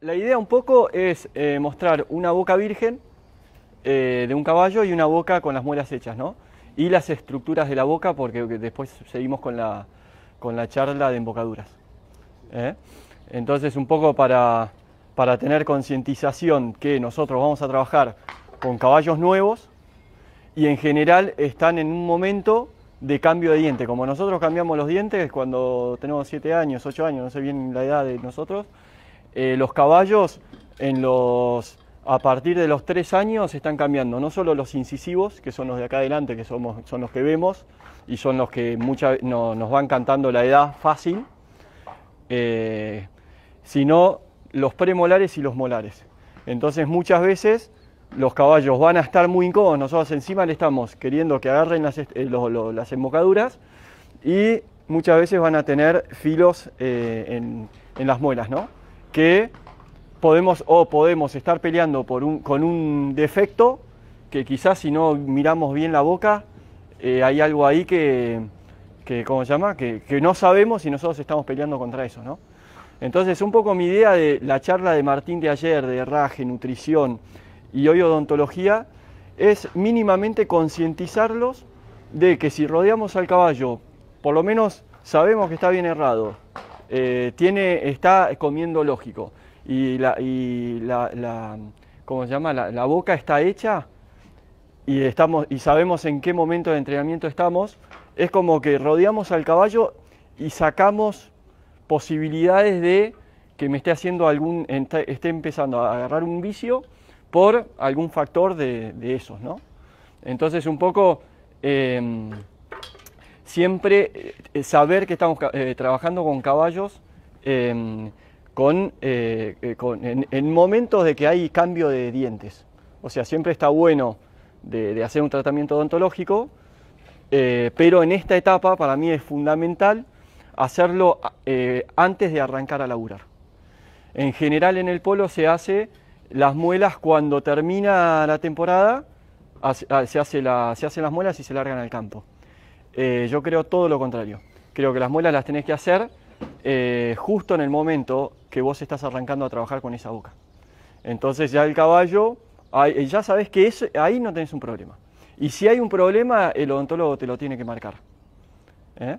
La idea un poco es eh, mostrar una boca virgen eh, de un caballo y una boca con las muelas hechas, ¿no? Y las estructuras de la boca, porque después seguimos con la, charla de embocaduras. ¿eh? Entonces, un poco para, para tener concientización que nosotros vamos a trabajar con caballos nuevos y en general están en un momento de cambio de diente. Como nosotros cambiamos los dientes cuando tenemos siete años, ocho años, no sé bien la edad de nosotros, eh, los caballos a partir de los tres años están cambiando, no solo los incisivos, que son los de acá adelante, que somos, son los que vemos y son los que nos van cantando la edad fácil, eh, sino los premolares y los molares. Entonces muchas veces los caballos van a estar muy incómodos, nosotros encima le estamos queriendo que agarren las, eh, embocaduras y muchas veces van a tener filos en, en las muelas, ¿no? que podemos o podemos estar peleando por con un defecto que quizás si no miramos bien la boca, eh, hay algo ahí que, que llama? Que, no sabemos y nosotros estamos peleando contra eso, ¿no? Entonces, un poco mi idea de la charla de Martín de ayer, de herraje, nutrición y hoy odontología, es mínimamente concientizarlos de que si rodeamos al caballo, por lo menos sabemos que está bien errado, eh, tiene, está comiendo lógico y la, y la, ¿cómo se llama? La, boca está hecha y, estamos, y sabemos en qué momento de entrenamiento estamos, es como que rodeamos al caballo y sacamos posibilidades de que me esté haciendo algún, esté empezando a agarrar un vicio por algún factor de, esos, ¿no? Entonces un poco... Eh, siempre eh, eh, saber que estamos eh, trabajando con caballos em, en, momentos de que hay cambio de dientes. O sea, siempre está bueno de, hacer un tratamiento odontológico, pero en esta etapa para mí es fundamental hacerlo antes de arrancar a laburar. En general en el polo se hace las muelas cuando termina la temporada, ah, se, se hacen las muelas y se largan al campo. Eh, yo creo todo lo contrario. Creo que las muelas las tenés que hacer eh, justo en el momento que vos estás arrancando a trabajar con esa boca. Entonces ya el caballo, eh, ya sabes que ahí no tenés un problema. Y si hay un problema, el odontólogo te lo tiene que marcar. ¿Eh?